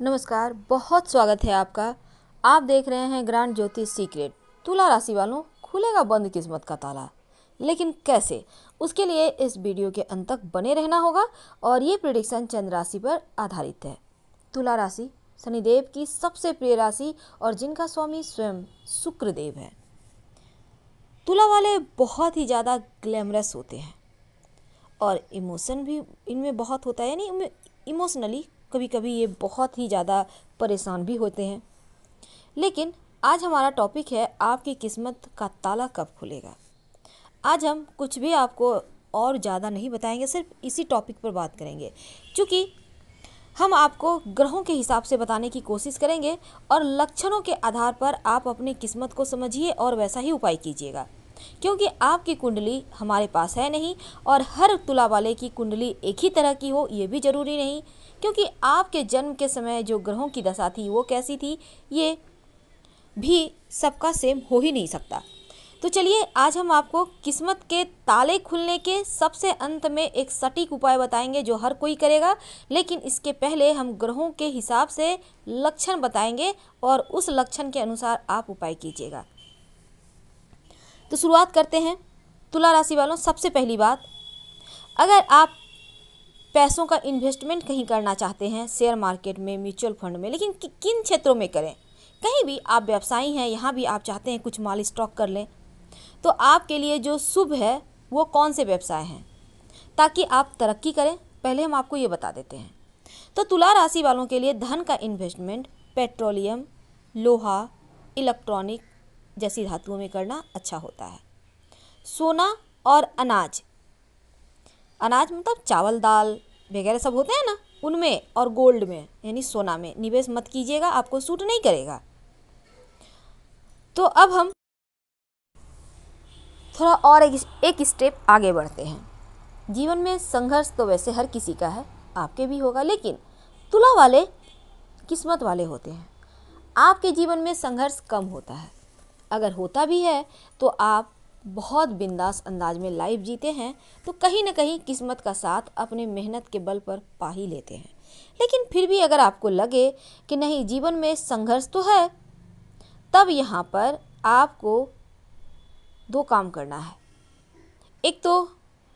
नमस्कार बहुत स्वागत है आपका आप देख रहे हैं ग्रांड ज्योति सीक्रेट तुला राशि वालों खुलेगा बंद किस्मत का ताला लेकिन कैसे उसके लिए इस वीडियो के अंत तक बने रहना होगा और ये प्रिडिक्शन चंद्र राशि पर आधारित है तुला राशि शनिदेव की सबसे प्रिय राशि और जिनका स्वामी स्वयं शुक्रदेव है तुला वाले बहुत ही ज़्यादा ग्लैमरस होते हैं और इमोशन भी इनमें बहुत होता है यानी इमोशनली कभी कभी ये बहुत ही ज़्यादा परेशान भी होते हैं लेकिन आज हमारा टॉपिक है आपकी किस्मत का ताला कब खुलेगा आज हम कुछ भी आपको और ज़्यादा नहीं बताएंगे सिर्फ इसी टॉपिक पर बात करेंगे क्योंकि हम आपको ग्रहों के हिसाब से बताने की कोशिश करेंगे और लक्षणों के आधार पर आप अपनी किस्मत को समझिए और वैसा ही उपाय कीजिएगा क्योंकि आपकी कुंडली हमारे पास है नहीं और हर तुला वाले की कुंडली एक ही तरह की हो ये भी ज़रूरी नहीं क्योंकि आपके जन्म के समय जो ग्रहों की दशा थी वो कैसी थी ये भी सबका सेम हो ही नहीं सकता तो चलिए आज हम आपको किस्मत के ताले खुलने के सबसे अंत में एक सटीक उपाय बताएंगे जो हर कोई करेगा लेकिन इसके पहले हम ग्रहों के हिसाब से लक्षण बताएंगे और उस लक्षण के अनुसार आप उपाय कीजिएगा तो शुरुआत करते हैं तुला राशि वालों सबसे पहली बात अगर आप पैसों का इन्वेस्टमेंट कहीं करना चाहते हैं शेयर मार्केट में म्यूचुअल फंड में लेकिन कि, किन क्षेत्रों में करें कहीं भी आप व्यवसायी हैं यहाँ भी आप चाहते हैं कुछ माल स्टॉक कर लें तो आपके लिए जो शुभ है वो कौन से व्यवसाय हैं ताकि आप तरक्की करें पहले हम आपको ये बता देते हैं तो तुला राशि वालों के लिए धन का इन्वेस्टमेंट पेट्रोलियम लोहा इलेक्ट्रॉनिक जैसी धातुओं में करना अच्छा होता है सोना और अनाज अनाज मतलब चावल दाल वगैरह सब होते हैं ना उनमें और गोल्ड में यानी सोना में निवेश मत कीजिएगा आपको सूट नहीं करेगा तो अब हम थोड़ा और एक, एक स्टेप आगे बढ़ते हैं जीवन में संघर्ष तो वैसे हर किसी का है आपके भी होगा लेकिन तुला वाले किस्मत वाले होते हैं आपके जीवन में संघर्ष कम होता है अगर होता भी है तो आप बहुत बिंदास अंदाज में लाइफ जीते हैं तो कहीं ना कहीं किस्मत का साथ अपने मेहनत के बल पर पा ही लेते हैं लेकिन फिर भी अगर आपको लगे कि नहीं जीवन में संघर्ष तो है तब यहाँ पर आपको दो काम करना है एक तो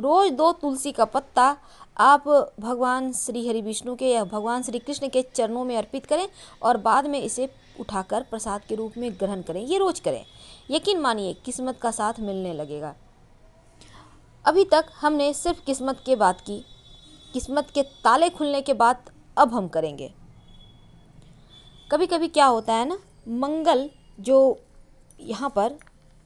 रोज़ दो तुलसी का पत्ता आप भगवान श्री हरि विष्णु के या भगवान श्री कृष्ण के चरणों में अर्पित करें और बाद में इसे उठाकर प्रसाद के रूप में ग्रहण करें ये रोज करें यकीन मानिए किस्मत का साथ मिलने लगेगा अभी तक हमने सिर्फ किस्मत के बात की किस्मत के ताले खुलने के बाद अब हम करेंगे कभी कभी क्या होता है ना मंगल जो यहाँ पर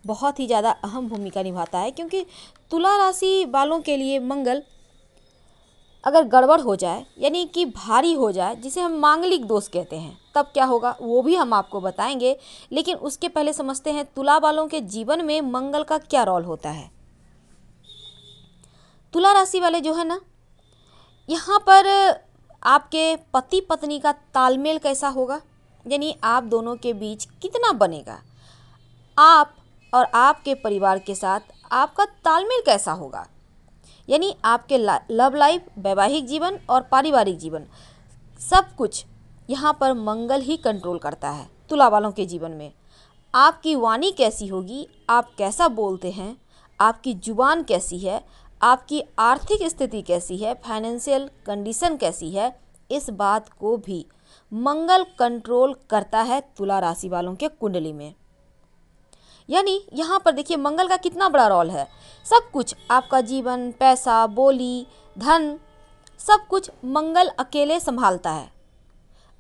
बहुत ही ज़्यादा अहम भूमिका निभाता है क्योंकि तुला राशि वालों के लिए मंगल अगर गड़बड़ हो जाए यानी कि भारी हो जाए जिसे हम मांगलिक दोष कहते हैं तब क्या होगा वो भी हम आपको बताएंगे लेकिन उसके पहले समझते हैं तुला वालों के जीवन में मंगल का क्या रोल होता है तुला राशि वाले जो है ना यहाँ पर आपके पति पत्नी का तालमेल कैसा होगा यानी आप दोनों के बीच कितना बनेगा आप और आपके परिवार के साथ आपका तालमेल कैसा होगा यानी आपके लव लाइफ वैवाहिक जीवन और पारिवारिक जीवन सब कुछ यहाँ पर मंगल ही कंट्रोल करता है तुला वालों के जीवन में आपकी वाणी कैसी होगी आप कैसा बोलते हैं आपकी जुबान कैसी है आपकी आर्थिक स्थिति कैसी है फाइनेंशियल कंडीशन कैसी है इस बात को भी मंगल कंट्रोल करता है तुला राशि वालों के कुंडली में यानी यहाँ पर देखिए मंगल का कितना बड़ा रोल है सब कुछ आपका जीवन पैसा बोली धन सब कुछ मंगल अकेले संभालता है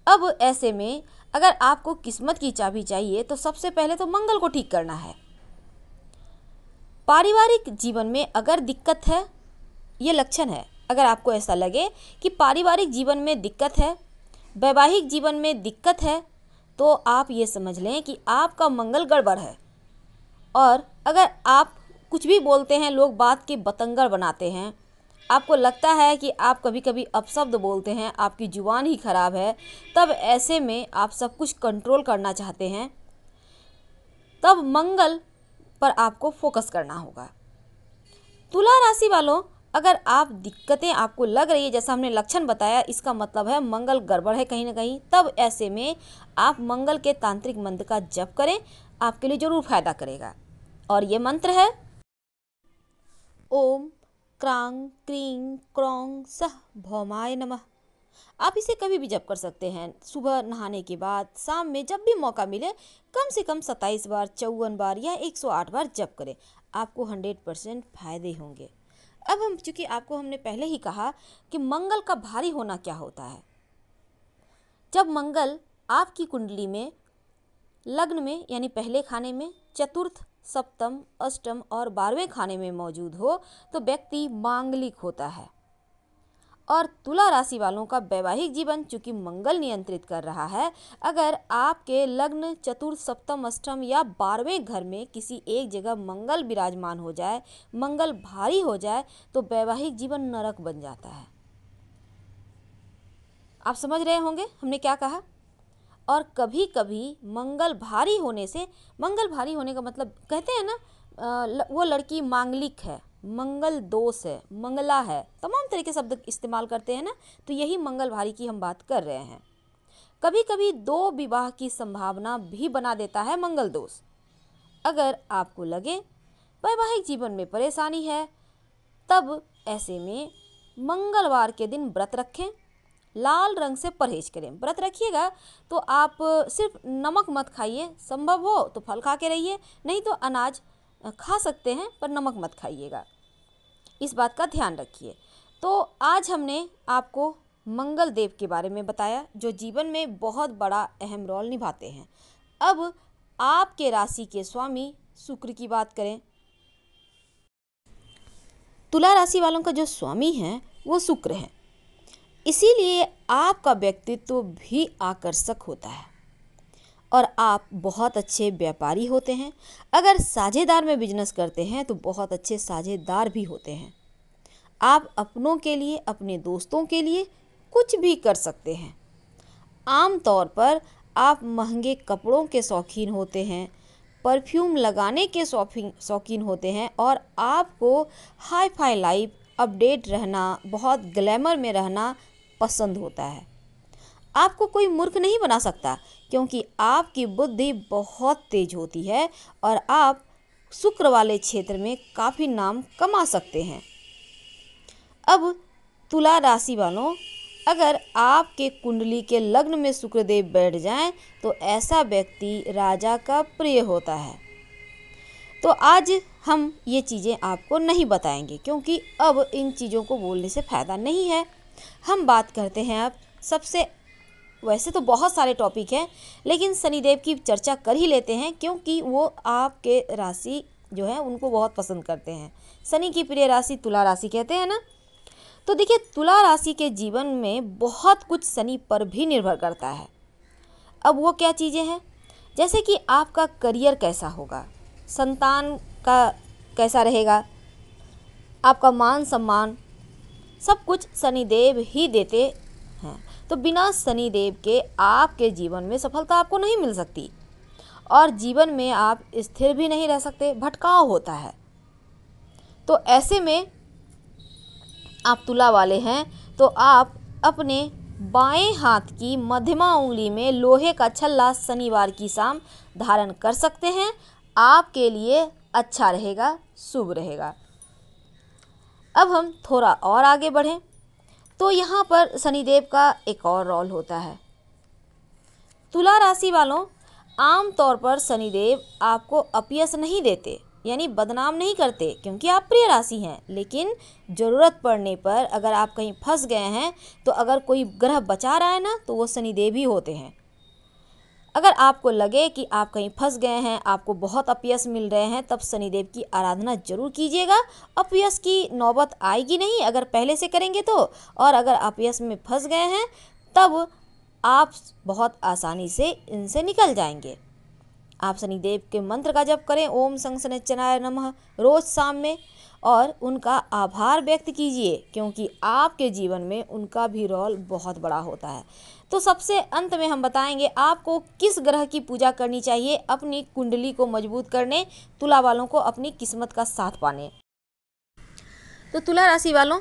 अब ऐसे में अगर आपको किस्मत की चाबी चाहिए तो सबसे पहले तो मंगल को ठीक करना है पारिवारिक जीवन में अगर दिक्कत है ये लक्षण है अगर आपको ऐसा लगे कि पारिवारिक जीवन में दिक्कत है वैवाहिक जीवन में दिक्कत है तो आप ये समझ लें कि आपका मंगल गड़बड़ है और अगर आप कुछ भी बोलते हैं लोग बात के बतंगड़ बनाते हैं आपको लगता है कि आप कभी कभी अपशब्द बोलते हैं आपकी ज़ुबान ही ख़राब है तब ऐसे में आप सब कुछ कंट्रोल करना चाहते हैं तब मंगल पर आपको फोकस करना होगा तुला राशि वालों अगर आप दिक्कतें आपको लग रही है जैसा हमने लक्षण बताया इसका मतलब है मंगल गड़बड़ है कहीं ना कहीं तब ऐसे में आप मंगल के तांत्रिक मंत्र का जप करें आपके लिए ज़रूर फायदा करेगा और ये मंत्र है ओम क्रांग क्रीं क्रोंग सह भौमाय नमः आप इसे कभी भी जप कर सकते हैं सुबह नहाने के बाद शाम में जब भी मौका मिले कम से कम सत्ताईस बार चौवन बार या एक सौ आठ बार जप करें आपको हंड्रेड परसेंट फायदे होंगे अब हम चूंकि आपको हमने पहले ही कहा कि मंगल का भारी होना क्या होता है जब मंगल आपकी कुंडली में लग्न में यानी पहले खाने में चतुर्थ सप्तम अष्टम और बारहवें खाने में मौजूद हो तो व्यक्ति मांगलिक होता है और तुला राशि वालों का वैवाहिक जीवन चूंकि मंगल नियंत्रित कर रहा है अगर आपके लग्न चतुर्थ सप्तम अष्टम या बारहवें घर में किसी एक जगह मंगल विराजमान हो जाए मंगल भारी हो जाए तो वैवाहिक जीवन नरक बन जाता है आप समझ रहे होंगे हमने क्या कहा और कभी कभी मंगल भारी होने से मंगल भारी होने का मतलब कहते हैं ना वो लड़की मांगलिक है मंगल दोष है मंगला है तमाम तरह के शब्द इस्तेमाल करते हैं ना तो यही मंगल भारी की हम बात कर रहे हैं कभी कभी दो विवाह की संभावना भी बना देता है मंगल दोष अगर आपको लगे वैवाहिक जीवन में परेशानी है तब ऐसे में मंगलवार के दिन व्रत रखें लाल रंग से परहेज करें व्रत रखिएगा तो आप सिर्फ नमक मत खाइए संभव हो तो फल खा के रहिए नहीं तो अनाज खा सकते हैं पर नमक मत खाइएगा इस बात का ध्यान रखिए तो आज हमने आपको मंगल देव के बारे में बताया जो जीवन में बहुत बड़ा अहम रोल निभाते हैं अब आपके राशि के स्वामी शुक्र की बात करें तुला राशि वालों का जो स्वामी है वो शुक्र है इसीलिए आपका व्यक्तित्व भी आकर्षक होता है और आप बहुत अच्छे व्यापारी होते हैं अगर साझेदार में बिजनेस करते हैं तो बहुत अच्छे साझेदार भी होते हैं आप अपनों के लिए अपने दोस्तों के लिए कुछ भी कर सकते हैं आम तौर पर आप महंगे कपड़ों के शौकीन होते हैं परफ्यूम लगाने के शौकीन होते हैं और आपको हाई फाई लाइफ अपडेट रहना बहुत ग्लैमर में रहना पसंद होता है आपको कोई मूर्ख नहीं बना सकता क्योंकि आपकी बुद्धि बहुत तेज होती है और आप शुक्र वाले क्षेत्र में काफ़ी नाम कमा सकते हैं अब तुला राशि वालों अगर आपके कुंडली के लग्न में शुक्रदेव बैठ जाएं तो ऐसा व्यक्ति राजा का प्रिय होता है तो आज हम ये चीज़ें आपको नहीं बताएंगे क्योंकि अब इन चीज़ों को बोलने से फ़ायदा नहीं है हम बात करते हैं अब सबसे वैसे तो बहुत सारे टॉपिक हैं लेकिन शनिदेव की चर्चा कर ही लेते हैं क्योंकि वो आपके राशि जो है उनको बहुत पसंद करते हैं शनि की प्रिय राशि तुला राशि कहते हैं ना तो देखिए तुला राशि के जीवन में बहुत कुछ शनि पर भी निर्भर करता है अब वो क्या चीज़ें हैं जैसे कि आपका करियर कैसा होगा संतान का कैसा रहेगा आपका मान सम्मान सब कुछ शनिदेव ही देते हैं तो बिना शनिदेव के आपके जीवन में सफलता आपको नहीं मिल सकती और जीवन में आप स्थिर भी नहीं रह सकते भटकाव होता है तो ऐसे में आप तुला वाले हैं तो आप अपने बाएं हाथ की मध्यमा उंगली में लोहे का छल्ला शनिवार की शाम धारण कर सकते हैं आपके लिए अच्छा रहेगा शुभ रहेगा अब हम थोड़ा और आगे बढ़ें तो यहाँ पर शनिदेव का एक और रोल होता है तुला राशि वालों आम तौर पर शनिदेव आपको अपयस नहीं देते यानी बदनाम नहीं करते क्योंकि आप प्रिय राशि हैं लेकिन ज़रूरत पड़ने पर अगर आप कहीं फंस गए हैं तो अगर कोई ग्रह बचा रहा है ना तो वो शनिदेव ही होते हैं अगर आपको लगे कि आप कहीं फंस गए हैं आपको बहुत अपयस मिल रहे हैं तब शनिदेव की आराधना जरूर कीजिएगा अपयस की नौबत आएगी नहीं अगर पहले से करेंगे तो और अगर अपयस में फंस गए हैं तब आप बहुत आसानी से इनसे निकल जाएंगे आप शनिदेव के मंत्र का जप करें ओम संग सनचनाय नम रोज शाम में और उनका आभार व्यक्त कीजिए क्योंकि आपके जीवन में उनका भी रोल बहुत बड़ा होता है तो सबसे अंत में हम बताएंगे आपको किस ग्रह की पूजा करनी चाहिए अपनी कुंडली को मजबूत करने तुला वालों को अपनी किस्मत का साथ पाने तो तुला राशि वालों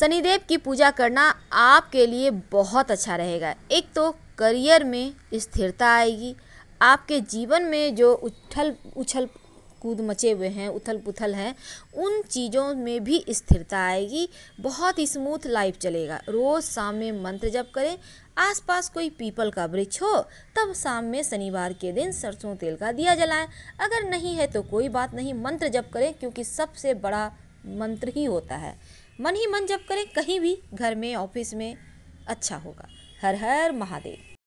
शनिदेव की पूजा करना आपके लिए बहुत अच्छा रहेगा एक तो करियर में स्थिरता आएगी आपके जीवन में जो उछल उछल कूद मचे हुए हैं उथल पुथल हैं उन चीज़ों में भी स्थिरता आएगी बहुत ही स्मूथ लाइफ चलेगा रोज़ शाम में मंत्र जप करें आसपास कोई पीपल का वृक्ष हो तब शाम में शनिवार के दिन सरसों तेल का दिया जलाएं अगर नहीं है तो कोई बात नहीं मंत्र जप करें क्योंकि सबसे बड़ा मंत्र ही होता है मन ही मन जप करें कहीं भी घर में ऑफिस में अच्छा होगा हर हर महादेव